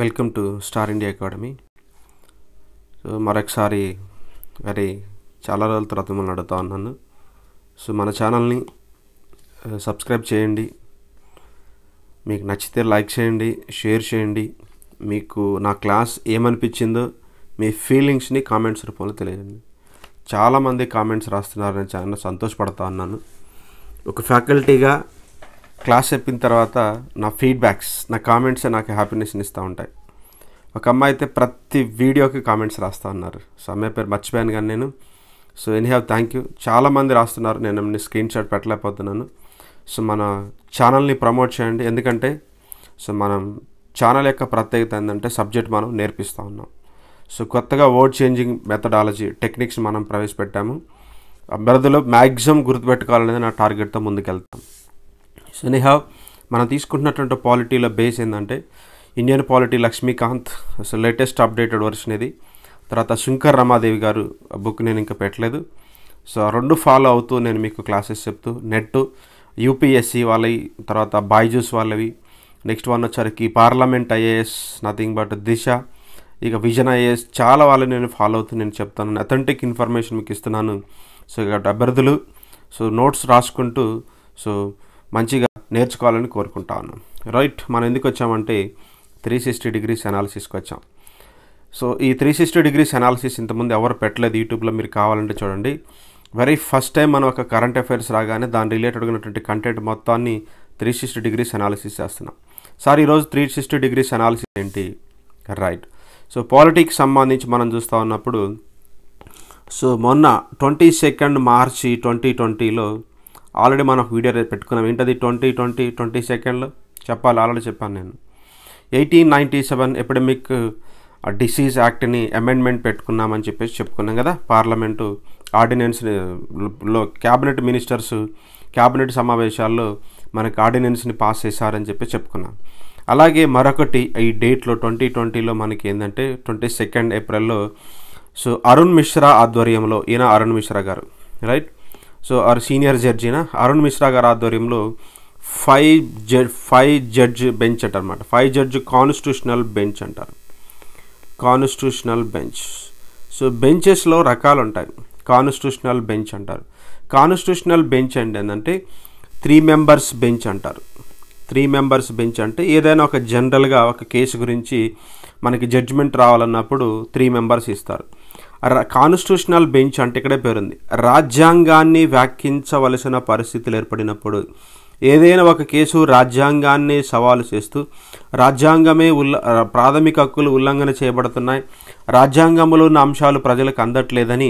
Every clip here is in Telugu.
welcome to star India academy so మరొకసారి వెరీ చాలా రోజుల తర్వాత మనం అడుగుతా ఉన్నాను సో మన ఛానల్ని సబ్స్క్రైబ్ చేయండి మీకు నచ్చితే లైక్ చేయండి షేర్ చేయండి మీకు నా క్లాస్ ఏమనిపించిందో మీ ఫీలింగ్స్ని కామెంట్స్ రూపంలో తెలియజేయండి చాలామంది కామెంట్స్ రాస్తున్నారు చాలా సంతోషపడతా ఉన్నాను ఒక ఫ్యాకల్టీగా క్లాస్ చెప్పిన తర్వాత నా ఫీడ్బ్యాక్స్ నా కామెంట్స్ నాకు హ్యాపీనెస్ని ఇస్తూ ఉంటాయి ఒక అమ్మాయి అయితే ప్రతి వీడియోకి కామెంట్స్ రాస్తూ ఉన్నారు సో అమ్మాయి పేరు మర్చిపోయాను కానీ నేను so any have thank you చాలామంది రాస్తున్నారు నేను స్క్రీన్ షాట్ పెట్టలేకపోతున్నాను సో మన ఛానల్ని ప్రమోట్ చేయండి ఎందుకంటే సో మనం ఛానల్ యొక్క ప్రత్యేకత ఏంటంటే సబ్జెక్ట్ మనం నేర్పిస్తూ ఉన్నాం సో కొత్తగా వర్డ్ చేంజింగ్ మెథడాలజీ టెక్నిక్స్ మనం ప్రవేశపెట్టాము అభ్యర్థులు మ్యాక్సిమం గుర్తుపెట్టుకోవాలనేది నా టార్గెట్తో ముందుకెళ్తాం సో నిహా మనం తీసుకుంటున్నటువంటి పాలిటీల బేస్ ఏంటంటే ఇండియన్ పాలిటీ లక్ష్మీకాంత్ అసలు లేటెస్ట్ అప్డేటెడ్ వర్షన్ ఇది తర్వాత శంకర్ రమాదేవి గారు బుక్ నేను ఇంకా పెట్టలేదు సో రెండు ఫాలో అవుతూ నేను మీకు క్లాసెస్ చెప్తూ నెట్ యూపీఎస్సి వాళ్ళవి తర్వాత బాయ్జూస్ వాళ్ళవి నెక్స్ట్ వన్ వచ్చరికి parliament IAS nothing but Disha ఇక విజన్ ఐఏఎస్ చాలా వాళ్ళు నేను ఫాలో అవుతూ నేను చెప్తాను అథెంటిక్ ఇన్ఫర్మేషన్ మీకు ఇస్తున్నాను సో ఇక అభ్యర్థులు సో నోట్స్ రాసుకుంటూ సో మంచిగా నేర్చుకోవాలని కోరుకుంటాను రైట్ మనం ఎందుకు వచ్చామంటే త్రీ సిక్స్టీ డిగ్రీస్ అనాలిసిస్కి వచ్చాం సో ఈ త్రీ సిక్స్టీ డిగ్రీస్ అనాలిసిస్ ఇంతకుముందు ఎవరు పెట్టలేదు యూట్యూబ్లో మీరు కావాలంటే చూడండి వెరీ ఫస్ట్ టైం మనం ఒక కరెంట్ అఫైర్స్ రాగానే దాని రిలేటెడ్ ఉన్నటువంటి కంటెంట్ మొత్తాన్ని త్రీ సిక్స్టీ డిగ్రీస్ అనాలిసిస్ చేస్తున్నాం సార్ ఈరోజు త్రీ సిక్స్టీ డిగ్రీస్ అనాలిసిస్ ఏంటి రైట్ సో పాలిటిక్స్ సంబంధించి మనం చూస్తూ ఉన్నప్పుడు సో మొన్న ట్వంటీ సెకండ్ మార్చి ట్వంటీ ట్వంటీలో ఆల్రెడీ మనం వీడియో పెట్టుకున్నాం ఏంటది ట్వంటీ ట్వంటీ ట్వంటీ సెకండ్లో చెప్పాలి ఆల్రెడీ చెప్పాను నేను eighteen ninety seven epidemic disease యాక్ట్ని అమెండ్మెంట్ పెట్టుకున్నామని చెప్పేసి చెప్పుకున్నాం కదా పార్లమెంటు ఆర్డినెన్స్లో క్యాబినెట్ మినిస్టర్స్ క్యాబినెట్ సమావేశాల్లో మనకు ఆర్డినెన్స్ని పాస్ చేశారని చెప్పి చెప్పుకున్నాం అలాగే మరొకటి ఈ డేట్లో ట్వంటీ ట్వంటీలో మనకి ఏంటంటే ట్వంటీ సెకండ్ ఏప్రిల్లో సో అరుణ్ మిశ్రా ఆధ్వర్యంలో ఈయన అరుణ్ మిశ్రా గారు రైట్ సో ఆర్ సీనియర్ జడ్జిన అరుణ్ మిశ్రా గారి ఆధ్వర్యంలో five judge five judge bench అంటారన్నమాట ఫైవ్ జడ్జ్ కాన్స్టిట్యూషనల్ బెంచ్ అంటారు కాన్స్టిట్యూషనల్ బెంచ్ సో బెంచెస్లో రకాలు ఉంటాయి కాన్స్టిట్యూషనల్ బెంచ్ అంటారు కాన్స్టిట్యూషనల్ బెంచ్ అండి ఏంటంటే త్రీ మెంబర్స్ బెంచ్ అంటారు త్రీ మెంబర్స్ బెంచ్ అంటే ఏదైనా ఒక జనరల్గా ఒక కేసు గురించి మనకి జడ్జిమెంట్ రావాలన్నప్పుడు త్రీ మెంబర్స్ ఇస్తారు కాన్స్టిట్యూషనల్ బెంచ్ అంటే ఇక్కడే పేరుంది రాజ్యాంగాన్ని వ్యాఖ్యించవలసిన పరిస్థితులు ఏర్పడినప్పుడు ఏదైనా ఒక కేసు రాజ్యాంగాన్ని సవాలు చేస్తూ రాజ్యాంగమే ఉల్ల ప్రాథమిక హక్కులు ఉల్లంఘన చేయబడుతున్నాయి రాజ్యాంగంలో ఉన్న అంశాలు ప్రజలకు అందట్లేదని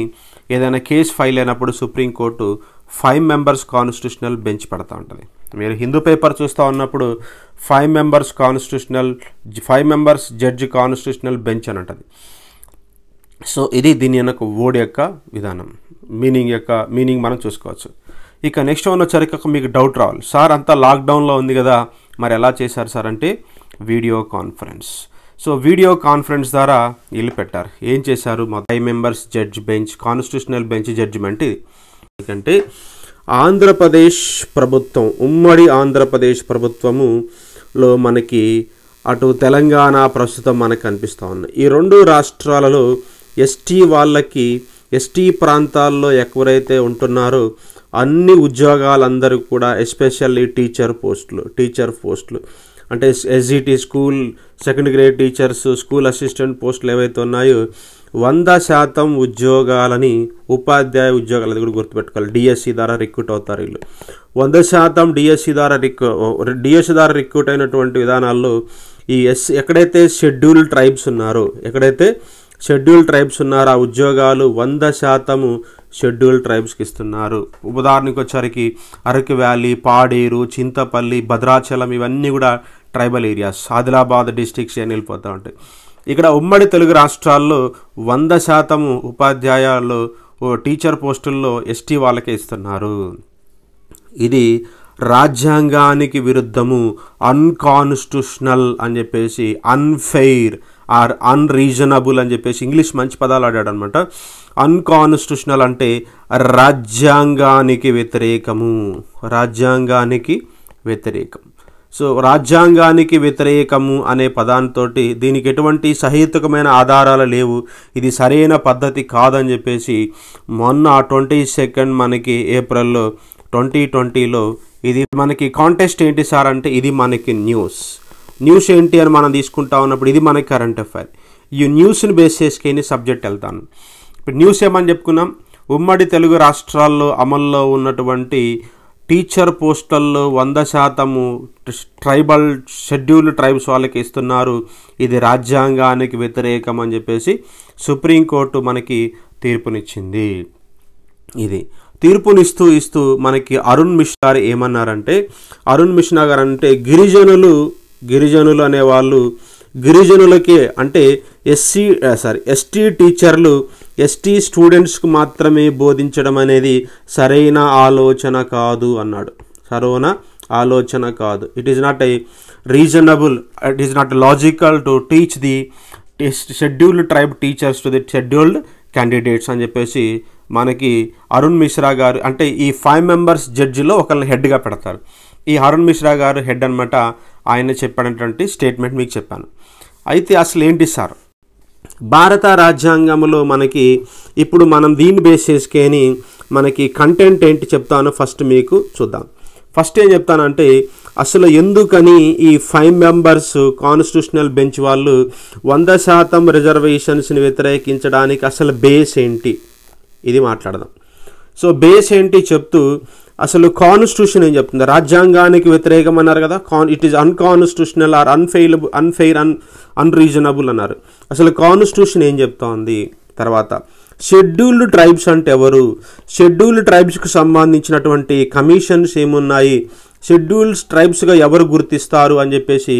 ఏదైనా కేసు ఫైల్ అయినప్పుడు supreme court five members constitutional bench పడతా ఉంటుంది మీరు హిందూ పేపర్ చూస్తూ ఉన్నప్పుడు five members constitutional five members judge constitutional bench అని ఉంటుంది సో ఇది దీని యొక్క వర్డ్ యొక్క విధానం మీనింగ్ యొక్క మీనింగ్ మనం చూసుకోవచ్చు ఇక నెక్స్ట్ వన్ వచ్చరికి మీకు డౌట్ రావాలి సార్ అంతా లాక్డౌన్లో ఉంది కదా మరి ఎలా చేశారు సార్ అంటే video conference so video conference ద్వారా ఇల్లు పెట్టారు ఏం చేశారు మా five members judge bench constitutional bench judgement ఇది ఎందుకంటే ఆంధ్రప్రదేశ్ ప్రభుత్వం ఉమ్మడి ఆంధ్రప్రదేశ్ ప్రభుత్వములో మనకి అటు తెలంగాణ ప్రస్తుతం మనకు కనిపిస్తూ ఉన్నాయి ఈ రెండు రాష్ట్రాలలో ఎస్టీ వాళ్ళకి ఎస్టీ ప్రాంతాల్లో ఎవరైతే ఉంటున్నారో అన్ని ఉద్యోగాలందరూ కూడా ఎస్పెషల్లీ టీచర్ పోస్టులు టీచర్ పోస్టులు అంటే SGT school second grade teachers school assistant పోస్టులు ఏవైతే ఉన్నాయో వంద శాతం ఉద్యోగాలని ఉపాధ్యాయ ఉద్యోగాలు అది కూడా గుర్తుపెట్టుకోవాలి డిఎస్సి ద్వారా రిక్రూట్ అవుతారు వీళ్ళు వంద శాతం డిఎస్సి ద్వారా రిక్రూ డిఎస్సి ద్వారా రిక్రూట్ అయినటువంటి విధానాల్లో ఈ ఎస్ ఎక్కడైతే షెడ్యూల్ ట్రైబ్స్ ఉన్నారో ఎక్కడైతే షెడ్యూల్ ట్రైబ్స్ ఉన్నారు ఆ ఉద్యోగాలు వంద శాతము షెడ్యూల్ ట్రైబ్స్కి ఇస్తున్నారు ఉదాహరణకు వచ్చరికి అరకు వ్యాలీ పాడేరు చింతపల్లి భద్రాచలం ఇవన్నీ కూడా ట్రైబల్ ఏరియాస్ ఆదిలాబాద్ డిస్టిక్ అని వెళ్ళిపోతూ ఉంటాయి ఇక్కడ ఉమ్మడి తెలుగు రాష్ట్రాల్లో వంద శాతము ఉపాధ్యాయాలు టీచర్ పోస్టుల్లో ఎస్టీ వాళ్ళకే ఇస్తున్నారు ఇది రాజ్యాంగానికి విరుద్ధము అన్కాన్స్టిట్యూషనల్ అని చెప్పేసి అన్ఫెయిర్ ఆర్ అన్రీజనబుల్ అని చెప్పేసి ఇంగ్లీష్ మంచి పదాలు ఆడాడు అనమాట అన్కాన్స్టిట్యూషనల్ అంటే రాజ్యాంగానికి వ్యతిరేకము రాజ్యాంగానికి వ్యతిరేకం సో రాజ్యాంగానికి వ్యతిరేకము అనే పదాంతో దీనికి ఎటువంటి సహేతుకమైన ఆధారాలు లేవు ఇది సరైన పద్ధతి కాదని చెప్పేసి మొన్న ట్వంటీ సెకండ్ మనకి ఏప్రిల్లో ట్వంటీ ట్వంటీలో ఇది మనకి కాంటెస్ట్ ఏంటి సార్ అంటే ఇది మనకి న్యూస్ న్యూస్ ఏంటి అని మనం తీసుకుంటా ఉన్నప్పుడు ఇది మనకి కరెంట్ అఫైర్ ఈ న్యూస్ని బేస్ చేసుకొని సబ్జెక్ట్ వెళ్తాను ఇప్పుడు న్యూస్ ఏమని చెప్పుకున్నాం ఉమ్మడి తెలుగు రాష్ట్రాల్లో అమల్లో ఉన్నటువంటి టీచర్ పోస్టల్లో వంద శాతము ట్రైబల్ షెడ్యూల్డ్ ట్రైబ్స్ వాళ్ళకి ఇస్తున్నారు ఇది రాజ్యాంగానికి వ్యతిరేకం అని చెప్పేసి సుప్రీంకోర్టు మనకి తీర్పునిచ్చింది ఇది తీర్పునిస్తూ ఇస్తూ మనకి అరుణ్ మిశ్రా గారు ఏమన్నారంటే అరుణ్ మిశ్రా గారు అంటే గిరిజనులు గిరిజనులు అనేవాళ్ళు గిరిజనులకే అంటే ఎస్సీ సారీ ఎస్టీ టీచర్లు ఎస్టీ స్టూడెంట్స్కు మాత్రమే బోధించడం అనేది సరైన ఆలోచన కాదు అన్నాడు సరైన ఆలోచన కాదు it is not a reasonable it is not logical to teach the scheduled tribe teachers to the scheduled candidates అని చెప్పేసి మనకి అరుణ్ మిశ్రా గారు అంటే ఈ ఫైవ్ మెంబర్స్ జడ్జిలో ఒకళ్ళని హెడ్గా పెడతారు ఈ అరుణ్ మిశ్రా గారు హెడ్ అనమాట ఆయన చెప్పినటువంటి స్టేట్మెంట్ మీకు చెప్పాను అయితే అసలు ఏంటి సార్ భారత రాజ్యాంగంలో మనకి ఇప్పుడు మనం దీన్ని బేస్ చేసుకొని మనకి కంటెంట్ ఏంటి చెప్తాను ఫస్ట్ మీకు చూద్దాం ఫస్ట్ ఏం చెప్తానంటే అసలు ఎందుకని ఈ ఫైవ్ మెంబర్స్ కాన్స్టిట్యూషనల్ బెంచ్ వాళ్ళు వంద శాతం రిజర్వేషన్స్ని వ్యతిరేకించడానికి అసలు బేస్ ఏంటి ఇది మాట్లాడదాం సో బేస్ ఏంటి చెప్తూ అసలు కాన్స్టిట్యూషన్ ఏం చెప్తుంది రాజ్యాంగానికి వ్యతిరేకం అన్నారు కదా con it is unconstitutional or unfailable unfair un unreasonable అన్నారు అసలు కాన్స్టిట్యూషన్ ఏం చెప్తోంది తర్వాత షెడ్యూల్డ్ ట్రైబ్స్ అంటే ఎవరు షెడ్యూల్డ్ ట్రైబ్స్కు సంబంధించినటువంటి కమిషన్స్ ఏమున్నాయి షెడ్యూల్డ్ ట్రైబ్స్గా ఎవరు గుర్తిస్తారు అని చెప్పేసి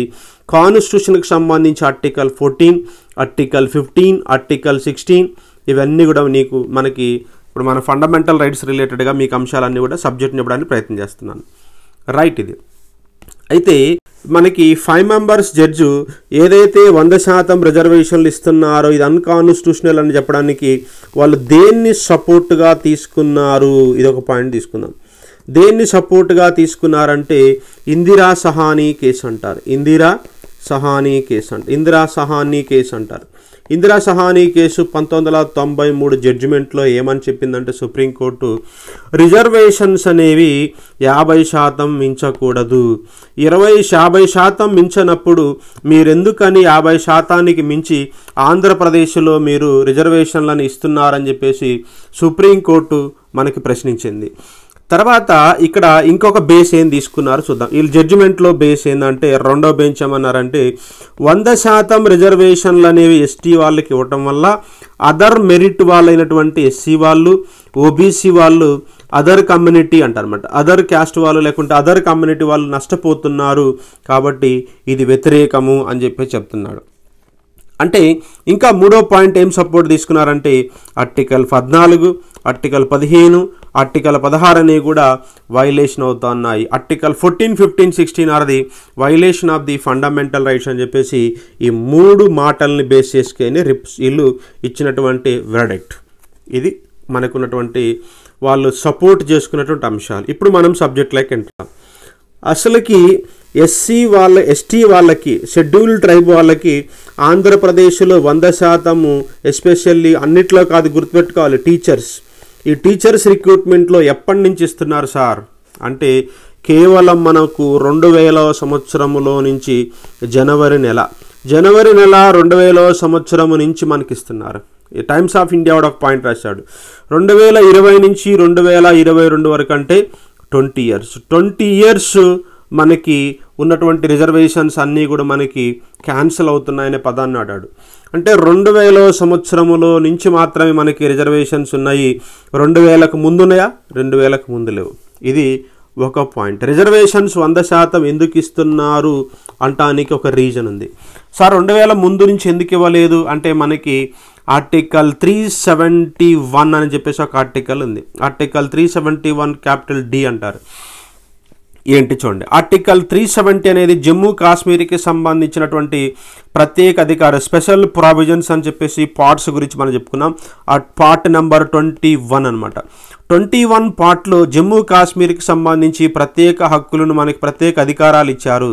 కాన్స్టిట్యూషన్కి సంబంధించి article fourteen article fifteen article sixteen ఇవన్నీ కూడా నీకు మనకి ఇప్పుడు మన ఫండమెంటల్ రైట్స్ రిలేటెడ్గా మీకు అంశాలన్నీ కూడా సబ్జెక్ట్ని ఇవ్వడానికి ప్రయత్నం చేస్తున్నాను రైట్ ఇది అయితే మనకి ఫైవ్ మెంబర్స్ జడ్జు ఏదైతే వంద శాతం రిజర్వేషన్లు ఇస్తున్నారో ఇది అన్కాన్స్టిట్యూషనల్ అని చెప్పడానికి వాళ్ళు దేన్ని సపోర్ట్గా తీసుకున్నారు ఇది ఒక పాయింట్ తీసుకుందాం దేన్ని సపోర్ట్గా తీసుకున్నారంటే ఇందిరా సహానీ కేసు అంటారు ఇందిరా సహానీ కేసు అంటారు ఇందిరా సహానీ కేసు అంటారు ఇందిరా సహానీ కేసు పంతొమ్మిది వందల తొంభై మూడు జడ్జిమెంట్లో ఏమని చెప్పిందంటే సుప్రీంకోర్టు రిజర్వేషన్స్ అనేవి యాభై శాతం మించకూడదు ఇరవై యాభై శాతం మించనప్పుడు మీరెందుకని యాభై శాతానికి మించి ఆంధ్రప్రదేశ్లో మీరు రిజర్వేషన్లను ఇస్తున్నారని చెప్పేసి సుప్రీంకోర్టు మనకి ప్రశ్నించింది తర్వాత ఇక్కడ ఇంకొక బేస్ ఏం తీసుకున్నారు చూద్దాం వీళ్ళు జడ్జిమెంట్లో బేస్ ఏంటంటే రెండో బెంచ్ ఏమన్నారంటే వంద శాతం రిజర్వేషన్లు అనేవి ఎస్టీ వాళ్ళకి ఇవ్వటం వల్ల అదర్ మెరిట్ వాళ్ళైనటువంటి ఎస్సీ వాళ్ళు ఓబీసీ వాళ్ళు అదర్ కమ్యూనిటీ అంటారనమాట అదర్ క్యాస్ట్ వాళ్ళు లేకుంటే అదర్ కమ్యూనిటీ వాళ్ళు నష్టపోతున్నారు కాబట్టి ఇది వ్యతిరేకము అని చెప్పి చెప్తున్నాడు అంటే ఇంకా మూడో పాయింట్ ఏం సపోర్ట్ తీసుకున్నారంటే ఆర్టికల్ పద్నాలుగు ఆర్టికల్ పదిహేను ఆర్టికల్ పదహారు అనేవి కూడా వైలేషన్ అవుతున్నాయి article fourteen fifteen sixteen are the violation of the fundamental rights అని చెప్పేసి ఈ మూడు మాటల్ని బేస్ చేసుకొని రిప్స్ ఇల్లు ఇచ్చినటువంటి వెరడెక్ట్ ఇది మనకున్నటువంటి వాళ్ళు సపోర్ట్ చేసుకున్నటువంటి అంశాలు ఇప్పుడు మనం సబ్జెక్ట్లోకి వెళ్తాం అసలుకి ఎస్సీ వాళ్ళ ఎస్టీ వాళ్ళకి షెడ్యూల్ ట్రైబ్ వాళ్ళకి ఆంధ్రప్రదేశ్లో వంద శాతము ఎస్పెషల్లీ అన్నిట్లో కాదు గుర్తుపెట్టుకోవాలి టీచర్స్ ఈ టీచర్స్ రిక్రూట్మెంట్లో ఎప్పటి నుంచి ఇస్తున్నారు సార్ అంటే కేవలం మనకు రెండు వేల సంవత్సరములో నుంచి జనవరి నెల జనవరి నెల రెండు వేల సంవత్సరము నుంచి మనకి ఇస్తున్నారు టైమ్స్ ఆఫ్ ఇండియా ఒక పాయింట్ రాశాడు రెండు వేల ఇరవై నుంచి రెండు వేల ఇరవై రెండు వరకు అంటే ట్వంటీ ఇయర్స్ ట్వంటీ ఇయర్స్ మనకి ఉన్నటువంటి రిజర్వేషన్స్ అన్నీ కూడా మనకి క్యాన్సిల్ అవుతున్నాయనే పదాన్ని ఆడాడు అంటే రెండు వేల సంవత్సరములో నుంచి మాత్రమే మనకి రిజర్వేషన్స్ ఉన్నాయి రెండు వేలకు ముందున్నాయా రెండు వేలకు ముందు లేవు ఇది ఒక పాయింట్ రిజర్వేషన్స్ వంద శాతం ఎందుకు ఇస్తున్నారు అంటానికి ఒక రీజన్ ఉంది సార్ రెండు వేల ముందు నుంచి ఎందుకు ఇవ్వలేదు అంటే మనకి ఆర్టికల్ త్రీ సెవెంటీ వన్ అని చెప్పేసి ఒక ఆర్టికల్ ఉంది article three seventy one capital D అంటారు ఏంటి చూడండి ఆర్టికల్ త్రీ సెవెంటీ అనేది జమ్మూ కాశ్మీర్కి సంబంధించినటువంటి ప్రత్యేక అధికార స్పెషల్ ప్రావిజన్స్ అని చెప్పేసి పార్ట్స్ గురించి మనం చెప్పుకున్నాం ఆ పార్ట్ నెంబర్ ట్వంటీ వన్ అనమాట ట్వంటీ వన్ పార్ట్లో జమ్మూ కాశ్మీర్కి సంబంధించి ప్రత్యేక హక్కులను మనకి ప్రత్యేక అధికారాలు ఇచ్చారు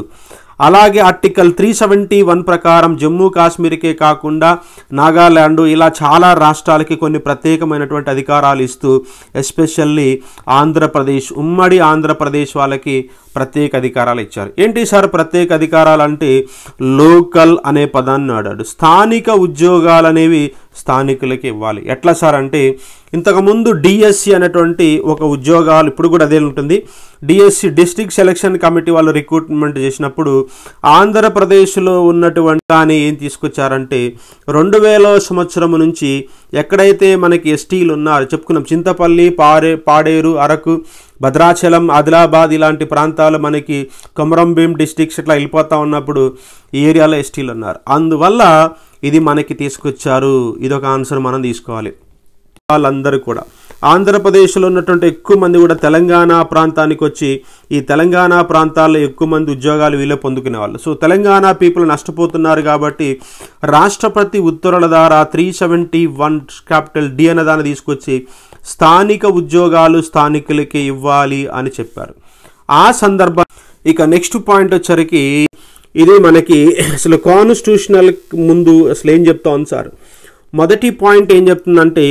అలాగే ఆర్టికల్ త్రీ సెవెంటీ వన్ ప్రకారం జమ్మూ కాశ్మీర్కే కాకుండా నాగాల్యాండ్ ఇలా చాలా రాష్ట్రాలకి కొన్ని ప్రత్యేకమైనటువంటి అధికారాలు ఇస్తూ ఎస్పెషల్లీ ఆంధ్రప్రదేశ్ ఉమ్మడి ఆంధ్రప్రదేశ్ వాళ్ళకి ప్రత్యేక అధికారాలు ఇచ్చారు ఏంటి సార్ ప్రత్యేక అధికారాలు అంటే లోకల్ అనే పదాన్ని ఆడాడు స్థానిక ఉద్యోగాలు అనేవి స్థానికులకి ఇవ్వాలి ఎట్లా సార్ అంటే ఇంతకుముందు డిఎస్సి అనేటువంటి ఒక ఉద్యోగాలు ఇప్పుడు కూడా అదే ఉంటుంది డిఎస్సి డిస్టిక్ సెలక్షన్ కమిటీ వాళ్ళు రిక్రూట్మెంట్ చేసినప్పుడు ఆంధ్రప్రదేశ్లో ఉన్నటువంటి కానీ ఏం తీసుకొచ్చారంటే రెండు వేల సంవత్సరం నుంచి ఎక్కడైతే మనకి ఎస్టీలు ఉన్నారో చెప్పుకున్నాం చింతపల్లి పారే పాడేరు అరకు భద్రాచలం ఆదిలాబాద్ ఇలాంటి ప్రాంతాలు మనకి కొమరంభీం డిస్టిక్స్ ఇట్లా వెళ్ళిపోతా ఉన్నప్పుడు ఈ ఏరియాలో ఎస్టీలు ఉన్నారు అందువల్ల ఇది మనకి తీసుకొచ్చారు ఇదొక ఆన్సర్ మనం తీసుకోవాలి వాళ్ళందరూ కూడా ఆంధ్రప్రదేశ్లో ఉన్నటువంటి ఎక్కువ మంది కూడా తెలంగాణ ప్రాంతానికి వచ్చి ఈ తెలంగాణ ప్రాంతాల్లో ఎక్కువ మంది ఉద్యోగాలు వీళ్ళు పొందుకునే వాళ్ళు సో తెలంగాణ పీపుల్ నష్టపోతున్నారు కాబట్టి రాష్ట్రపతి ఉత్తర్వుల ద్వారా three seventy one capital D అన్నదాన్ని తీసుకొచ్చి స్థానిక ఉద్యోగాలు స్థానికులకి ఇవ్వాలి అని చెప్పారు ఆ సందర్భం ఇక నెక్స్ట్ పాయింట్ వచ్చరికి ఇది మనకి అసలు కాన్స్టిట్యూషనల్ ముందు అసలు ఏం చెప్తాం సార్ మొదటి పాయింట్ ఏం చెప్తుందంటే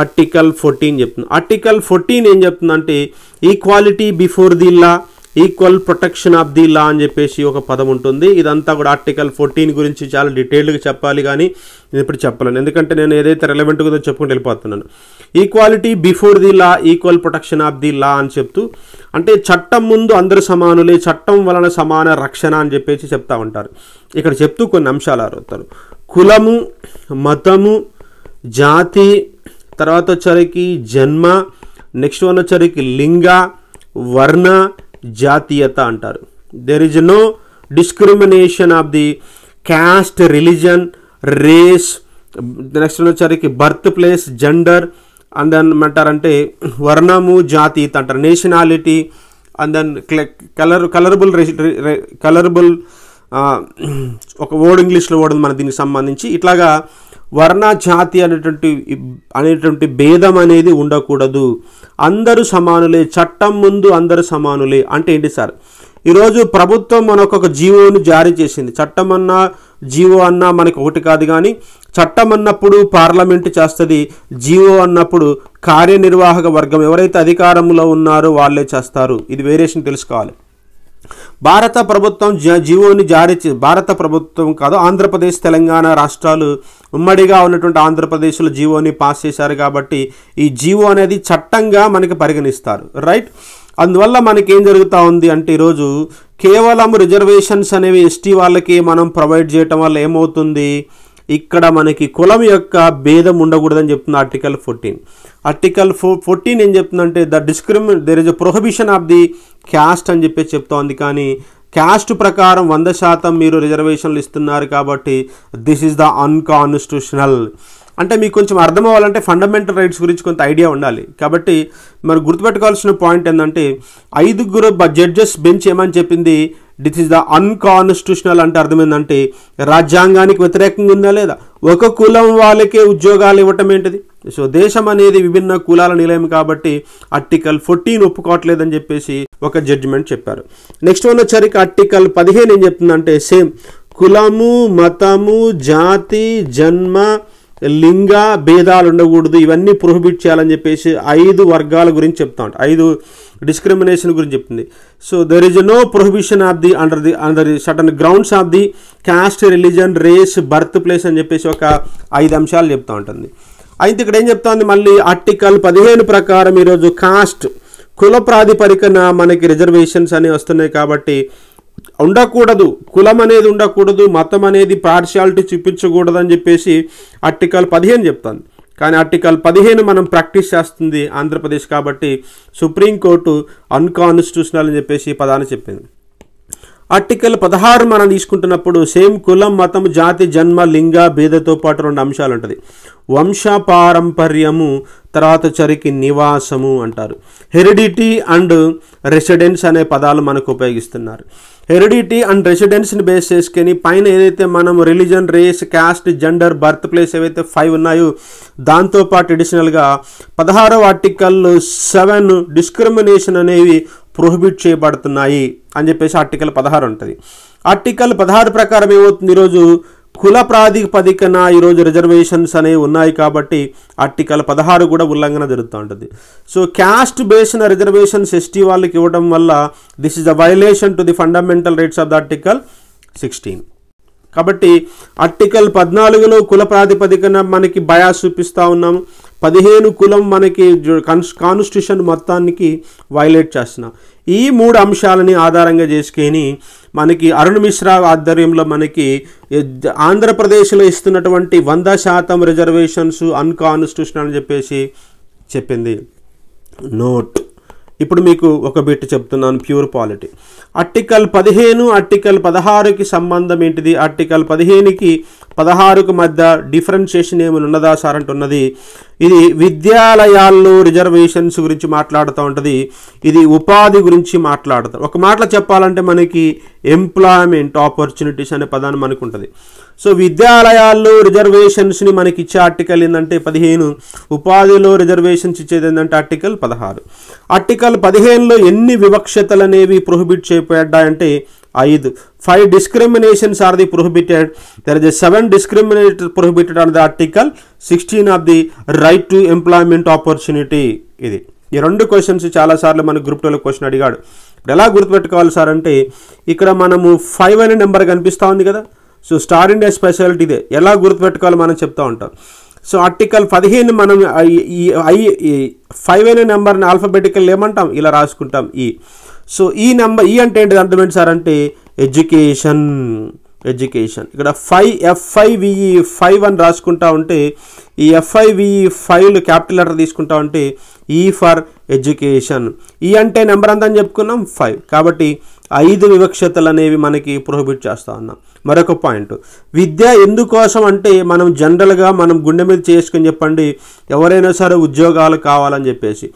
ఆర్టికల్ ఫోర్టీన్ చెప్తుంది ఆర్టికల్ ఫోర్టీన్ ఏం చెప్తుందంటే equality before the law equal protection of the law అని చెప్పేసి ఒక పదం ఉంటుంది ఇదంతా కూడా ఆర్టికల్ ఫోర్టీన్ గురించి చాలా డీటెయిల్డ్గా చెప్పాలి కానీ నేను ఇప్పుడు చెప్పలేను ఎందుకంటే నేను ఏదైతే రెలవెంట్గా చెప్పుకుంటూ వెళ్ళిపోతున్నాను equality before the law equal protection of the law అని చెప్తూ అంటే చట్టం ముందు అందరూ సమానులే చట్టం వలన సమాన రక్షణ అని చెప్పేసి చెప్తా ఉంటారు ఇక్కడ చెప్తూ కొన్ని అంశాలు అడుగుతారు కులము మతము జాతి తర్వాత వచ్చరికి జన్మ నెక్స్ట్ వన్ వచ్చరికి లింగ వర్ణ జాతీయత అంటారు there is no discrimination of the caste religion race next వచ్చరికి birth place gender and then ఏమంటారంటే వర్ణము జాతీయత అంటారు nationality and then colour colourable colourable ఒక వర్డ్ ఇంగ్లీష్లో వర్డ్ మన దీనికి సంబంధించి ఇట్లాగా వర్ణ జాతి అనేటువంటి అనేటువంటి భేదం అనేది ఉండకూడదు అందరూ సమానులే చట్టం ముందు అందరూ సమానులే అంటే ఏంటి సార్ ఈరోజు ప్రభుత్వం మనకు ఒక జీవోను జారీ చేసింది చట్టం అన్నా జీవో అన్నా మనకు ఒకటి కాదు కానీ చట్టం అన్నప్పుడు పార్లమెంట్ చేస్తుంది జీవో అన్నప్పుడు కార్యనిర్వాహక వర్గం ఎవరైతే అధికారంలో ఉన్నారో వాళ్ళే చేస్తారు ఇది వేరియేషన్ తెలుసుకోవాలి భారత ప్రభుత్వం జీవోని జారీ చే భారత ప్రభుత్వం కాదు ఆంధ్రప్రదేశ్ తెలంగాణ రాష్ట్రాలు ఉమ్మడిగా ఉన్నటువంటి ఆంధ్రప్రదేశ్లో జీవోని పాస్ చేశారు కాబట్టి ఈ జీవో అనేది చట్టంగా మనకి పరిగణిస్తారు రైట్ అందువల్ల మనకేం జరుగుతూ ఉంది అంటే ఈరోజు కేవలం రిజర్వేషన్స్ అనేవి ఎస్టీ వాళ్ళకి మనం ప్రొవైడ్ చేయటం వల్ల ఏమవుతుంది ఇక్కడ మనకి కులం యొక్క భేదం ఉండకూడదని చెప్తుంది article fourteen article four fourteen ఏం చెప్తుందంటే the discrimination there is a prohibition of the caste అని చెప్పేసి చెప్తోంది కానీ క్యాస్ట్ ప్రకారం వంద శాతం మీరు రిజర్వేషన్లు ఇస్తున్నారు కాబట్టి దిస్ ఈస్ ద అన్కాన్స్టిట్యూషనల్ అంటే మీకు కొంచెం అర్థం అవ్వాలంటే ఫండమెంటల్ రైట్స్ గురించి కొంత ఐడియా ఉండాలి కాబట్టి మరి గుర్తుపెట్టుకోవాల్సిన పాయింట్ ఏంటంటే ఐదుగురు జడ్జెస్ బెంచ్ ఏమని చెప్పింది దిస్ ఇస్ ద అన్కాన్స్టిట్యూషనల్ అంటే అర్థం ఏంటంటే రాజ్యాంగానికి వ్యతిరేకంగా ఉందా లేదా ఒక కులం వాళ్ళకే ఉద్యోగాలు ఇవ్వటం ఏంటిది సో దేశం అనేది విభిన్న కులాల నిలయం కాబట్టి ఆర్టికల్ ఫోర్టీన్ ఒప్పుకోవట్లేదని చెప్పేసి ఒక జడ్జిమెంట్ చెప్పారు నెక్స్ట్ వన్ వచ్చరికి ఆర్టికల్ పదిహేను ఏం చెప్తుందంటే సేమ్ కులము మతము జాతి జన్మ లింగ భేదాలు ఉండకూడదు ఇవన్నీ ప్రొహిబిట్ చేయాలని చెప్పేసి ఐదు వర్గాల గురించి చెప్తా ఐదు డిస్క్రిమినేషన్ గురించి చెప్తుంది so there is no prohibition of the under the under the certain grounds of the caste religion race birth place అని చెప్పేసి ఒక ఐదు అంశాలు చెప్తూ ఉంటుంది అయితే ఇక్కడ ఏం చెప్తుంది మళ్ళీ ఆర్టికల్ పదిహేను ప్రకారం ఈరోజు కాస్ట్ కుల ప్రాతిపదికన మనకి రిజర్వేషన్స్ అనేవి వస్తున్నాయి కాబట్టి ఉండకూడదు కులం అనేది ఉండకూడదు మతం అనేది పార్షియాలిటీ చూపించకూడదు అని చెప్పేసి ఆర్టికల్ పదిహేను చెప్తాను కానీ ఆర్టికల్ పదిహేను మనం ప్రాక్టీస్ చేస్తుంది ఆంధ్రప్రదేశ్ కాబట్టి సుప్రీంకోర్టు అన్కాన్స్టిట్యూషనల్ అని చెప్పేసి పదాన్ని చెప్పింది ఆర్టికల్ పదహారు మనం తీసుకుంటున్నప్పుడు సేమ్ కులం మతం జాతి జన్మ లింగ భేదతో పాటు రెండు అంశాలు ఉంటుంది వంశ పారంపర్యము తర్వాత చరికి నివాసము అంటారు హెరిడిటీ అండ్ రెసిడెన్స్ అనే పదాలు మనకు ఉపయోగిస్తున్నారు హెరిడిటీ అండ్ రెసిడెన్స్ని బేస్ చేసుకొని పైన ఏదైతే మనం religion race caste gender birth place ఏవైతే ఫైవ్ ఉన్నాయో దాంతోపాటు అడిషనల్గా పదహారవ ఆర్టికల్ సెవెన్ డిస్క్రిమినేషన్ అనేవి ప్రొహిబిట్ చేయబడుతున్నాయి అని చెప్పేసి ఆర్టికల్ పదహారు ఉంటుంది ఆర్టికల్ పదహారు ప్రకారం ఏమవుతుంది ఈరోజు కుల ప్రాతిపదికన ఈరోజు రిజర్వేషన్స్ అనేవి ఉన్నాయి కాబట్టి ఆర్టికల్ పదహారు కూడా ఉల్లంఘన జరుగుతూ ఉంటుంది so caste based reservations ST వాళ్ళకి ఇవ్వడం వల్ల this is a violation to the fundamental rights of the article sixteen కాబట్టి ఆర్టికల్ పద్నాలుగులో కుల ప్రాతిపదికన మనకి బయాస్ చూపిస్తూ ఉన్నాం పదిహేను కులం మనకి కాన్స్టిట్యూషన్ మొత్తానికి వైలేట్ చేస్తున్నాం ఈ మూడు అంశాలని ఆధారంగా చేసుకొని మనకి అరుణ్ మిశ్రా ఆధ్వర్యంలో మనకి ఆంధ్రప్రదేశ్లో ఇస్తున్నటువంటి వంద శాతం రిజర్వేషన్స్ అన్కాన్స్టిట్యూషన్ అని చెప్పేసి చెప్పింది నోట్ ఇప్పుడు మీకు ఒక బిట్ చెప్తున్నాను ప్యూర్ పాలిటీ ఆర్టికల్ పదిహేను ఆర్టికల్ పదహారుకి సంబంధం ఏంటిది ఆర్టికల్ పదిహేనుకి పదహారుకు మధ్య డిఫరెన్షియేషన్ ఏమైనా ఉన్నదా సార్ అంటున్నది ఇది విద్యాలయాల్లో రిజర్వేషన్స్ గురించి మాట్లాడుతూ ఉంటుంది ఇది ఉపాధి గురించి మాట్లాడుతుంది ఒక మాటలో చెప్పాలంటే మనకి ఎంప్లాయ్మెంట్ ఆపర్చునిటీస్ అనే పదాన్ని మనకు ఉంటుంది సో విద్యాలయాల్లో రిజర్వేషన్స్ని మనకి ఇచ్చే ఆర్టికల్ ఏంటంటే పదిహేను ఉపాధిలో రిజర్వేషన్స్ ఇచ్చేది ఏంటంటే ఆర్టికల్ పదహారు ఆర్టికల్ పదిహేనులో ఎన్ని వివక్షతలు అనేవి ప్రొహిబిట్ చేయబడ్డాయంటే ఐదు five discriminations are the prohibited there is seven discriminate prohibited on the article sixteen of the right to employment opportunity ఇది ఈ రెండు క్వశ్చన్స్ చాలాసార్లు మన గ్రూప్ టూలో క్వశ్చన్ అడిగాడు ఎలా గుర్తుపెట్టుకోవాలి సార్ అంటే ఇక్కడ మనము ఫైవ్ అనే నెంబర్ కనిపిస్తూ ఉంది కదా సో స్టార్ ఇండియా స్పెషాలిటీ ఇదే ఎలా గుర్తుపెట్టుకోవాలి మనం చెప్తూ ఉంటాం సో ఆర్టికల్ పదిహేను మనం ఈ ఐ ఫైవ్ అయిన నెంబర్ని ఆల్ఫాబెటికల్ ఏమంటాం ఇలా రాసుకుంటాం ఈ సో ఈ నెంబర్ ఈ అంటే ఏంటి అర్థం ఏంటి సార్ అంటే ఎడ్యుకేషన్ ఎడ్యుకేషన్ ఇక్కడ ఫైవ్ ఎఫ్ఐవిఈ ఫైవ్ అని రాసుకుంటా ఉంటే ఈ ఎఫ్ఐవిఈ ఫైవ్లు క్యాపిటల్ లెటర్ తీసుకుంటా ఉంటే ఈ ఫర్ ఎడ్యుకేషన్ ఈ అంటే నెంబర్ అంతా అని చెప్పుకున్నాం ఫైవ్ కాబట్టి ఐదు వివక్షతలు అనేవి మనకి ప్రొహిబిట్ చేస్తా ఉన్నాం మరొక పాయింట్ విద్య ఎందుకోసం అంటే మనం జనరల్గా మనం గుండె మీద చేసుకుని చెప్పండి ఎవరైనా సరే ఉద్యోగాలు కావాలని చెప్పేసి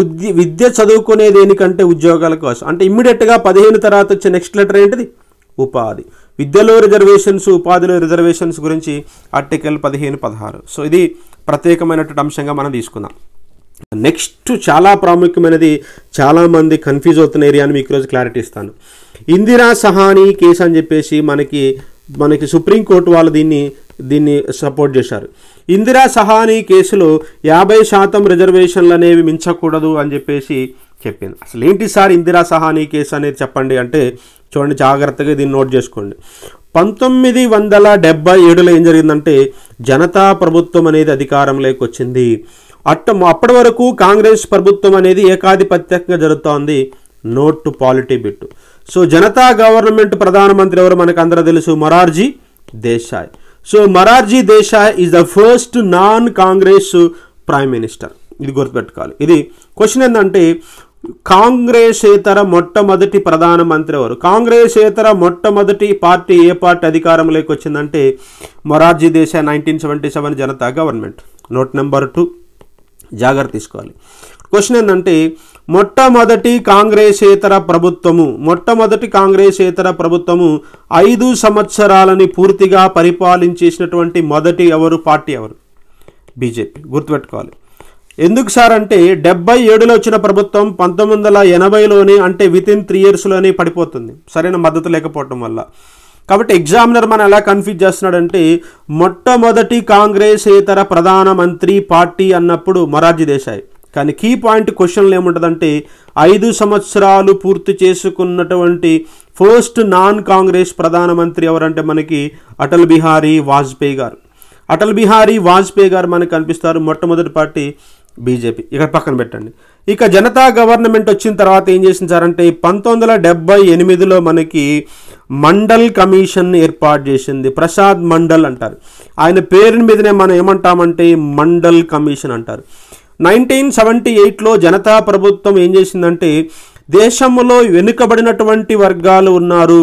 ఉద్య విద్య చదువుకునే దేనికంటే ఉద్యోగాల కోసం అంటే ఇమ్మీడియట్గా పదిహేను తర్వాత వచ్చే నెక్స్ట్ లెటర్ ఏంటిది ఉపాధి విద్యలో రిజర్వేషన్స్ ఉపాధిలో రిజర్వేషన్స్ గురించి ఆర్టికల్ పదిహేను పదహారు సో ఇది ప్రత్యేకమైనటువంటి అంశంగా మనం తీసుకుందాం నెక్స్ట్ చాలా ప్రాముఖ్యమైనది చాలామంది కన్ఫ్యూజ్ అవుతున్న ఏరియా అని మీకు ఈరోజు క్లారిటీ ఇస్తాను ఇందిరా సహాని కేసు అని చెప్పేసి మనకి మనకి సుప్రీంకోర్టు వాళ్ళు దీన్ని దీన్ని సపోర్ట్ చేశారు ఇందిరా సహాని కేసులో యాభై శాతం రిజర్వేషన్లు అనేవి మించకూడదు అని చెప్పేసి చెప్పింది అసలు ఏంటి సార్ ఇందిరా సహాని కేసు అనేది చెప్పండి అంటే చూడండి జాగ్రత్తగా దీన్ని నోట్ చేసుకోండి పంతొమ్మిది వందల డెబ్బై ఏడులో ఏం జరిగిందంటే జనతా ప్రభుత్వం అనేది అధికారంలోకి వచ్చింది అట్ట అప్పటి వరకు కాంగ్రెస్ ప్రభుత్వం అనేది ఏకాధిపత్యంగా జరుగుతోంది note to polity bit so Janata government ప్రధానమంత్రి ఎవరు మనకు అందరూ తెలుసు Morarji Desai so Morarji Desai is the first non Congress prime minister ఇది గుర్తుపెట్టుకోవాలి ఇది క్వశ్చన్ ఏంటంటే కాంగ్రెస్ ఇతర మొట్టమొదటి ప్రధానమంత్రి ఎవరు కాంగ్రెస్ ఇతర మొట్టమొదటి పార్టీ ఏ పార్టీ అధికారంలోకి వచ్చిందంటే Morarji Desai nineteen seventy seven Janata government note number two జాగ్రత్త తీసుకోవాలి క్వశ్చన్ ఏంటంటే మొట్టమొదటి కాంగ్రెసేతర ప్రభుత్వము మొట్టమొదటి కాంగ్రెసేతర ప్రభుత్వము ఐదు సంవత్సరాలని పూర్తిగా పరిపాలించేసినటువంటి మొదటి ఎవరు పార్టీ ఎవరు బీజేపీ గుర్తుపెట్టుకోవాలి ఎందుకు సార్ అంటే డెబ్బై ఏడులో వచ్చిన ప్రభుత్వం పంతొమ్మిది వందల ఎనభైలోనే అంటే విత్ ఇన్ త్రీ ఇయర్స్లోనే పడిపోతుంది సరైన మద్దతు లేకపోవటం వల్ల కాబట్టి ఎగ్జామినర్ మనం ఎలా కన్ఫ్యూజ్ చేస్తున్నాడంటే మొట్టమొదటి కాంగ్రెస్ ఇతర ప్రధానమంత్రి పార్టీ అన్నప్పుడు మొరార్జీ దేశాయ్ కానీ కీ పాయింట్ క్వశ్చన్లు ఏముంటుందంటే ఐదు సంవత్సరాలు పూర్తి చేసుకున్నటువంటి ఫస్ట్ నాన్ కాంగ్రెస్ ప్రధానమంత్రి ఎవరంటే మనకి అటల్ బిహారీ వాజ్పేయి గారు అటల్ బిహారీ వాజ్పేయి గారు మనకు కనిపిస్తారు మొట్టమొదటి పార్టీ బీజేపీ ఇక్కడ పక్కన పెట్టండి ఇక జనతా గవర్నమెంట్ వచ్చిన తర్వాత ఏం చేసించారంటే పంతొమ్మిది వందల డెబ్బై ఎనిమిదిలో మనకి మండల్ కమిషన్ ఏర్పాటు చేసింది ప్రసాద్ మండల్ అంటారు ఆయన పేరు మీదనే మనం ఏమంటామంటే మండల్ కమిషన్ అంటారు నైన్టీన్ సెవెంటీ ఎయిట్లో జనతా ప్రభుత్వం ఏం చేసిందంటే దేశంలో వెనుకబడినటువంటి వర్గాలు ఉన్నారు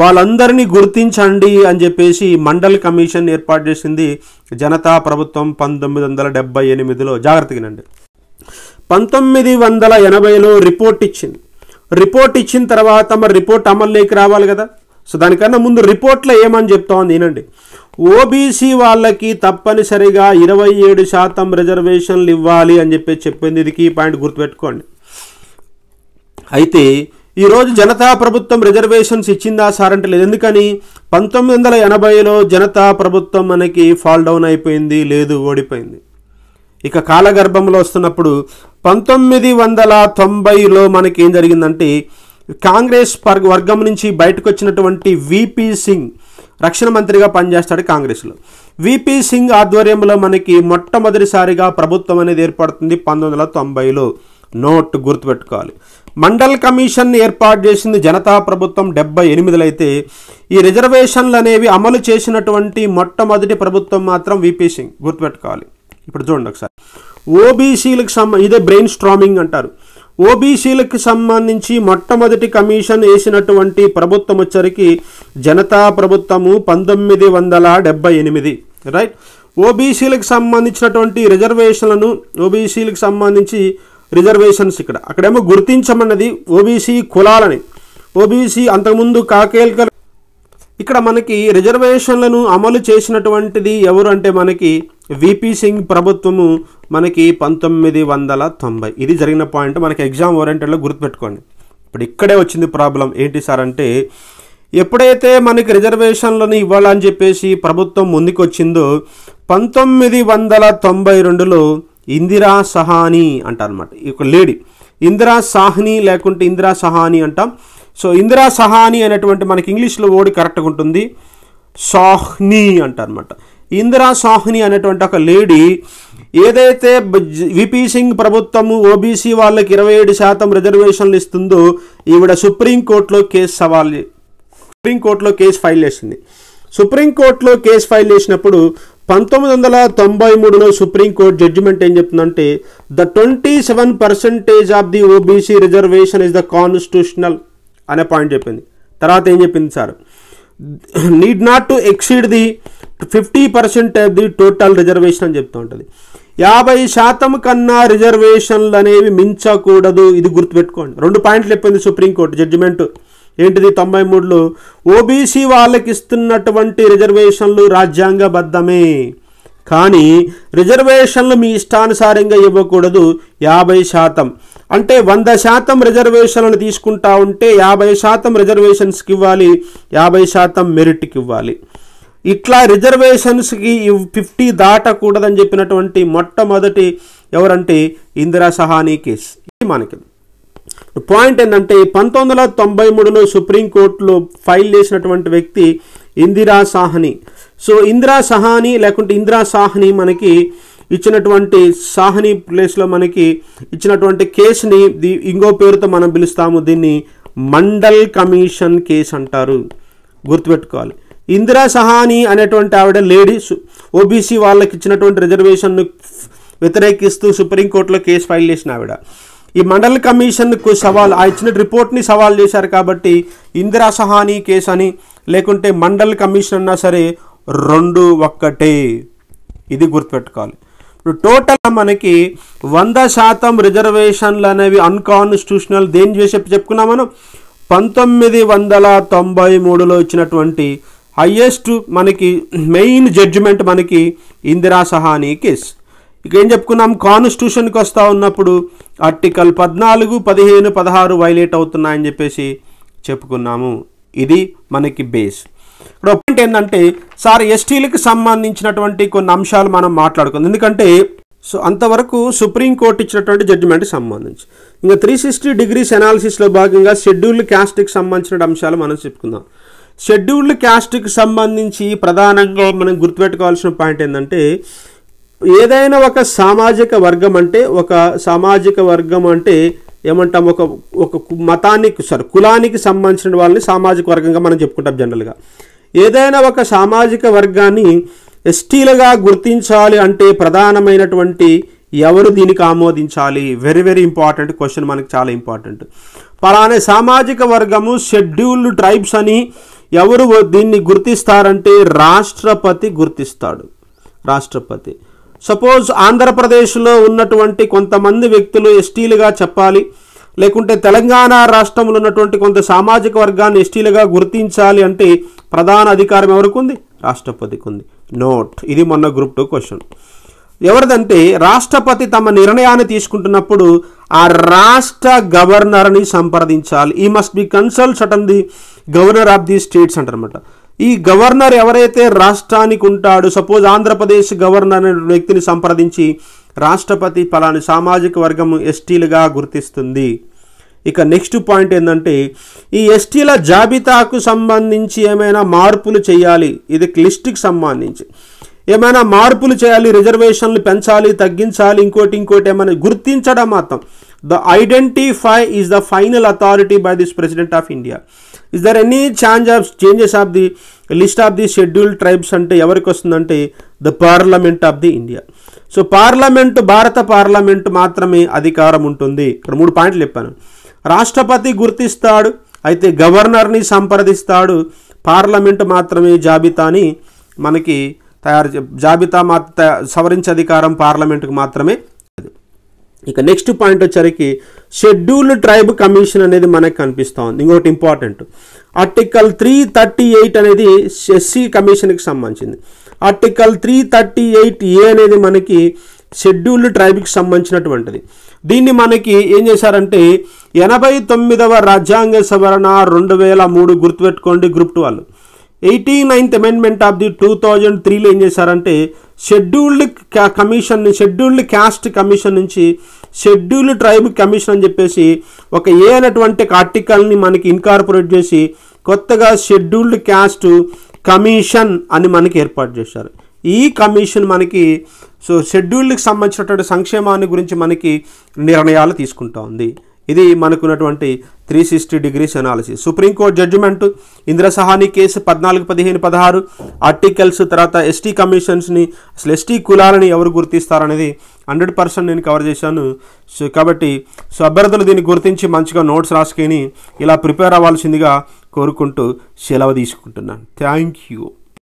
వాళ్ళందరినీ గుర్తించండి అని చెప్పేసి మండల్ కమిషన్ ఏర్పాటు చేసింది జనతా ప్రభుత్వం పంతొమ్మిది వందల డెబ్బై ఎనిమిదిలో జాగ్రత్తగానండి పంతొమ్మిది వందల ఎనభైలో రిపోర్ట్ ఇచ్చింది రిపోర్ట్ ఇచ్చిన తర్వాత మరి రిపోర్ట్ అమల్లోకి రావాలి కదా సో దానికన్నా ముందు రిపోర్ట్లో ఏమని చెప్తా ఉంది వినండి ఓబీసీ వాళ్ళకి తప్పనిసరిగా ఇరవై ఏడు శాతం రిజర్వేషన్లు ఇవ్వాలి అని చెప్పి చెప్పింది ఇది కీ పాయింట్ గుర్తుపెట్టుకోండి అయితే ఈరోజు జనతా ప్రభుత్వం రిజర్వేషన్స్ ఇచ్చిందా సార్ అంటే లేదు ఎందుకని పంతొమ్మిది వందల ఎనభైలో జనతా ప్రభుత్వం మనకి ఫాల్ డౌన్ అయిపోయింది లేదు ఓడిపోయింది ఇక కాలగర్భంలో వస్తున్నప్పుడు పంతొమ్మిది వందల తొంభైలో మనకి ఏం జరిగిందంటే కాంగ్రెస్ వర్గం నుంచి బయటకు వచ్చినటువంటి విపి సింగ్ రక్షణ మంత్రిగా పనిచేస్తాడు కాంగ్రెస్లో విపి సింగ్ ఆధ్వర్యంలో మనకి మొట్టమొదటిసారిగా ప్రభుత్వం అనేది ఏర్పడుతుంది పంతొమ్మిది వందల తొంభైలో నోట్ గుర్తుపెట్టుకోవాలి మండల్ కమిషన్ ఏర్పాటు చేసింది జనతా ప్రభుత్వం డెబ్బై ఎనిమిదిలో అయితే ఈ రిజర్వేషన్లు అనేవి అమలు చేసినటువంటి మొట్టమొదటి ప్రభుత్వం మాత్రం విపి సింగ్ గుర్తుపెట్టుకోవాలి ఇప్పుడు చూడండి ఒకసారి ఓబీసీలకు సంబంధ ఇదే బ్రెయిన్ స్ట్రామింగ్ అంటారు ఓబీసీలకు సంబంధించి మొట్టమొదటి కమిషన్ వేసినటువంటి ప్రభుత్వం వచ్చరికి జనతా ప్రభుత్వము పంతొమ్మిది వందల డెబ్బై ఎనిమిది రైట్ ఓబీసీలకు సంబంధించినటువంటి రిజర్వేషన్లను ఓబీసీలకు సంబంధించి రిజర్వేషన్స్ ఇక్కడ అక్కడేమో గుర్తించమన్నది ఓబీసీ కులాలని ఓబీసీ అంతకుముందు కాకేల్కర్ ఇక్కడ మనకి రిజర్వేషన్లను అమలు చేసినటువంటిది ఎవరు అంటే మనకి విపి సింగ్ ప్రభుత్వము మనకి పంతొమ్మిది వందల తొంభై ఇది జరిగిన పాయింట్ మనకి ఎగ్జామ్ ఓరియంటెడ్లో గుర్తుపెట్టుకోండి ఇప్పుడు ఇక్కడే వచ్చింది ప్రాబ్లం ఏంటి సార్ అంటే ఎప్పుడైతే మనకి రిజర్వేషన్లను ఇవ్వాలని చెప్పేసి ప్రభుత్వం ముందుకొచ్చిందో పంతొమ్మిది వందల తొంభై రెండులో ఇందిరా సహాని అంటారనమాట ఒక లేడీ ఇందిరా సాహ్ని లేకుంటే ఇందిరా సహాని అంటాం సో ఇందిరా సహాని అనేటువంటి మనకి ఇంగ్లీష్లో ఓడి కరెక్ట్గా ఉంటుంది సాహ్ని అంటారనమాట ఇందిరా సాహ్ని అనేటువంటి ఒక లేడీ ఏదైతే విపి సింగ్ ప్రభుత్వము ఓబీసీ వాళ్ళకి ఇరవై ఏడు శాతం రిజర్వేషన్లు ఇస్తుందో ఈవిడ సుప్రీంకోర్టులో కేసు సవాల్ సుప్రీంకోర్టులో కేసు ఫైల్ చేసింది సుప్రీంకోర్టులో కేసు ఫైల్ చేసినప్పుడు పంతొమ్మిది వందల తొంభై మూడులో సుప్రీంకోర్టు జడ్జిమెంట్ ఏం చెప్తుందంటే the twenty seven percentage of the OBC reservation is the constitutional అనే పాయింట్ చెప్పింది తర్వాత ఏం చెప్పింది sir need not to exceed the fifty percent of the total reservation అని చెప్తూ ఉంటుంది యాభై శాతం కన్నా రిజర్వేషన్లు అనేవి మించకూడదు ఇది గుర్తుపెట్టుకోండి రెండు పాయింట్లు చెప్పింది సుప్రీంకోర్టు జడ్జిమెంట్ ఏంటిది తొంభై మూడులో ఓబీసీ వాళ్ళకి ఇస్తున్నటువంటి రిజర్వేషన్లు రాజ్యాంగబద్ధమే కానీ రిజర్వేషన్లు మీ ఇష్టానుసారంగా ఇవ్వకూడదు యాభై శాతం అంటే వంద శాతం రిజర్వేషన్లను తీసుకుంటా ఉంటే యాభై శాతం రిజర్వేషన్స్కి ఇవ్వాలి యాభై శాతం మెరిట్కి ఇవ్వాలి ఇట్లా రిజర్వేషన్స్కి ఫిఫ్టీ దాటకూడదని చెప్పినటువంటి మొట్టమొదటి ఎవరంటే ఇందిరా సహానీ కేసు ఇది మనకి పాయింట్ ఏంటంటే పంతొమ్మిది వందల తొంభై మూడులో సుప్రీంకోర్టులో ఫైల్ చేసినటువంటి వ్యక్తి ఇందిరా సాహని సో ఇందిరా సహాని లేకుంటే ఇందిరా సాహ్ని మనకి ఇచ్చినటువంటి సాహ్ని ప్లేస్లో మనకి ఇచ్చినటువంటి కేసుని ఇంకో పేరుతో మనం పిలుస్తాము దీన్ని మండల్ కమిషన్ కేసు అంటారు గుర్తుపెట్టుకోవాలి ఇందిరా సహాని అనేటువంటి ఆవిడ లేడీ ఓబీసీ వాళ్ళకి ఇచ్చినటువంటి రిజర్వేషన్ను వ్యతిరేకిస్తూ సుప్రీంకోర్టులో కేసు ఫైల్ చేసిన ఆవిడ ఈ మండల కమిషన్కు సవాల్ ఆ ఇచ్చిన రిపోర్ట్ని సవాల్ చేశారు కాబట్టి ఇందిరా సహాని కేసు అని లేకుంటే మండల్ కమిషన్ అన్నా సరే రెండు ఒక్కటే ఇది గుర్తుపెట్టుకోవాలి ఇప్పుడు టోటల్ మనకి వంద శాతం రిజర్వేషన్లు అనేవి అన్కాన్స్టిట్యూషనల్ దేని చేసి చెప్పుకున్నాం మనం పంతొమ్మిది వందల తొంభై మూడులో ఇచ్చినటువంటి హయ్యెస్ట్ మనకి మెయిన్ జడ్జిమెంట్ మనకి ఇందిరా సహానీ కేస్ ఇక ఏం చెప్పుకున్నాం కాన్స్టిట్యూషన్కి వస్తూ ఉన్నప్పుడు ఆర్టికల్ పద్నాలుగు పదిహేను పదహారు వైలేట్ అవుతున్నాయని చెప్పేసి చెప్పుకున్నాము ఇది మనకి బేస్ ఇక్కడ పాయింట్ ఏంటంటే సార్ ఎస్టీలకు సంబంధించినటువంటి కొన్ని అంశాలు మనం మాట్లాడుకుందాం ఎందుకంటే సో అంతవరకు సుప్రీంకోర్టు ఇచ్చినటువంటి జడ్జిమెంట్కి సంబంధించి ఇంకా త్రీ సిక్స్టీ డిగ్రీస్ అనాలిసిస్లో భాగంగా షెడ్యూల్డ్ క్యాస్ట్కి సంబంధించిన అంశాలు మనం చెప్పుకుందాం షెడ్యూల్డ్ క్యాస్ట్కి సంబంధించి ప్రధానంగా మనం గుర్తుపెట్టుకోవాల్సిన పాయింట్ ఏంటంటే ఏదైనా ఒక సామాజిక వర్గం అంటే ఒక సామాజిక వర్గం అంటే ఏమంటాం ఒక ఒక మతానికి సారీ కులానికి సంబంధించిన వాళ్ళని సామాజిక వర్గంగా మనం చెప్పుకుంటాం జనరల్గా ఏదైనా ఒక సామాజిక వర్గాన్ని ఎస్టీలుగా గుర్తించాలి అంటే ప్రధానమైనటువంటి ఎవరు దీనికి ఆమోదించాలి వెరీ వెరీ ఇంపార్టెంట్ క్వశ్చన్ మనకి చాలా ఇంపార్టెంట్ పలానే సామాజిక వర్గము షెడ్యూల్డ్ ట్రైబ్స్ అని ఎవరు దీన్ని గుర్తిస్తారంటే రాష్ట్రపతి గుర్తిస్తాడు రాష్ట్రపతి సపోజ్ ఆంధ్రప్రదేశ్లో ఉన్నటువంటి కొంతమంది వ్యక్తులు ఎస్టీలుగా చెప్పాలి లేకుంటే తెలంగాణ రాష్ట్రంలో ఉన్నటువంటి కొంత సామాజిక వర్గాన్ని ఎస్టీలుగా గుర్తించాలి అంటే ప్రధాన అధికారం ఎవరికి ఉంది రాష్ట్రపతికి ఉంది నోట్ ఇది మొన్న గ్రూప్ టూ క్వశ్చన్ ఎవరిదంటే రాష్ట్రపతి తమ నిర్ణయాన్ని తీసుకుంటున్నప్పుడు ఆ రాష్ట్ర గవర్నర్ని సంప్రదించాలి ఈ must be consult on the governor of the states అంటారనమాట ఈ గవర్నర్ ఎవరైతే రాష్ట్రానికి ఉంటాడో సపోజ్ ఆంధ్రప్రదేశ్ గవర్నర్ అనే వ్యక్తిని సంప్రదించి రాష్ట్రపతి పలాని సామాజిక వర్గం ఎస్టీలుగా గుర్తిస్తుంది ఇక నెక్స్ట్ పాయింట్ ఏంటంటే ఈ ఎస్టీల జాబితాకు సంబంధించి ఏమైనా మార్పులు చేయాలి ఇది క్లిస్ట్కి సంబంధించి ఏమైనా మార్పులు చేయాలి రిజర్వేషన్లు పెంచాలి తగ్గించాలి ఇంకోటి ఇంకోటి ఏమైనా గుర్తించడం మాత్రం the identify is the final authority by this president of India is there any change of changes of the list of the schedule tribes అంటే ఎవరికి వస్తుందంటే the parliament of the India so parliament భారత పార్లమెంట్ మాత్రమే అధికారం ఉంటుంది ఇక్కడ మూడు పాయింట్లు చెప్పాను రాష్ట్రపతి గుర్తిస్తాడు అయితే గవర్నర్ని సంప్రదిస్తాడు పార్లమెంట్ మాత్రమే జాబితాని మనకి తయారు జాబితా మా సవరించే అధికారం పార్లమెంటుకు మాత్రమే ఇక నెక్స్ట్ పాయింట్ వచ్చరికి షెడ్యూల్డ్ ట్రైబ్ కమిషన్ అనేది మనకు కనిపిస్తూ ఉంది ఇంకొకటి important article three thirty eight అనేది ఎస్సీ కమిషన్కి సంబంధించింది article three thirty eight A అనేది మనకి షెడ్యూల్డ్ ట్రైబ్కి సంబంధించినటువంటిది దీన్ని మనకి ఏం చేశారంటే ఎనభై తొమ్మిదవ రాజ్యాంగ సవరణ రెండు వేల మూడు గుర్తుపెట్టుకోండి గ్రూప్ టూ వాళ్ళు eighty ninth amendment of the two thousand త్రీలో ఏం చేశారంటే scheduled commission scheduled caste commission నుంచి షెడ్యూల్డ్ ట్రైబ్ కమిషన్ అని చెప్పేసి ఒక ఏ అనేటువంటి ఆర్టికల్ని మనకి ఇన్కార్పొరేట్ చేసి కొత్తగా షెడ్యూల్డ్ క్యాస్ట్ కమిషన్ అని మనకి ఏర్పాటు చేశారు ఈ కమిషన్ మనకి సో షెడ్యూల్డ్కి సంబంధించినటువంటి సంక్షేమాన్ని గురించి మనకి నిర్ణయాలు తీసుకుంటా ఉంది ఇది మనకున్నటువంటి three sixty degrees analysis supreme court judgement ఇంద్రసహాని case పద్నాలుగు పదిహేను పదహారు ఆర్టికల్స్ తర్వాత ఎస్టీ కమిషన్స్ని అసలు ఎస్టీ కులాలని ఎవరు గుర్తిస్తారనేది హండ్రెడ్ పర్సెంట్ నేను కవర్ చేశాను సో కాబట్టి సో అభ్యర్థులు దీన్ని గుర్తించి మంచిగా నోట్స్ రాసుకొని ఇలా ప్రిపేర్ అవ్వాల్సిందిగా కోరుకుంటూ సెలవు తీసుకుంటున్నాను థ్యాంక్ యూ